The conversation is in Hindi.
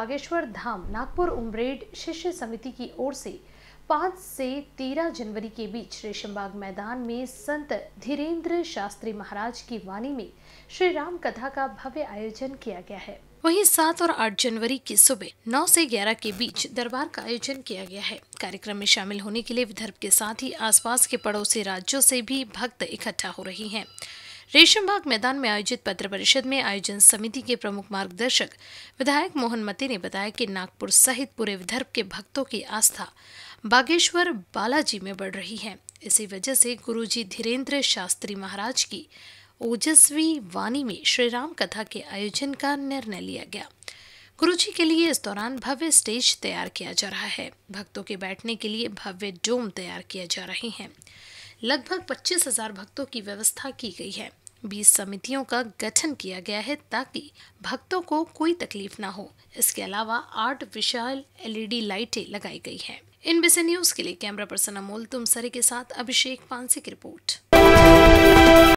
बागेश्वर धाम नागपुर उमरेड शिष्य समिति की ओर से पाँच से तेरह जनवरी के बीच रेशमबाग मैदान में संत धीरेन्द्र शास्त्री महाराज की वाणी में श्री राम कथा का भव्य आयोजन किया गया है वहीं सात और आठ जनवरी की सुबह नौ से ग्यारह के बीच दरबार का आयोजन किया गया है कार्यक्रम में शामिल होने के लिए विदर्भ के साथ ही आसपास के पड़ोसी राज्यों से भी भक्त इकट्ठा हो रही हैं। रेशमबाग मैदान में आयोजित पत्र परिषद में आयोजन समिति के प्रमुख मार्गदर्शक विधायक मोहन मती ने बताया कि नागपुर सहित पूरे विदर्भ के भक्तों की आस्था बागेश्वर बालाजी में बढ़ रही है इसी वजह से गुरुजी धीरेन्द्र शास्त्री महाराज की ओजस्वी वाणी में श्रीराम कथा के आयोजन का निर्णय लिया गया गुरुजी के लिए इस दौरान भव्य स्टेज तैयार किया जा रहा है भक्तों के बैठने के लिए भव्य डोम तैयार किया जा रहे हैं लगभग पच्चीस हजार भक्तों की व्यवस्था की गई है बीस समितियों का गठन किया गया है ताकि भक्तों को कोई तकलीफ ना हो इसके अलावा आठ विशाल एलईडी लाइटें लगाई गई हैं इन बिसे न्यूज के लिए कैमरा पर्सन अमोल तुमसरे के साथ अभिषेक पानसी की रिपोर्ट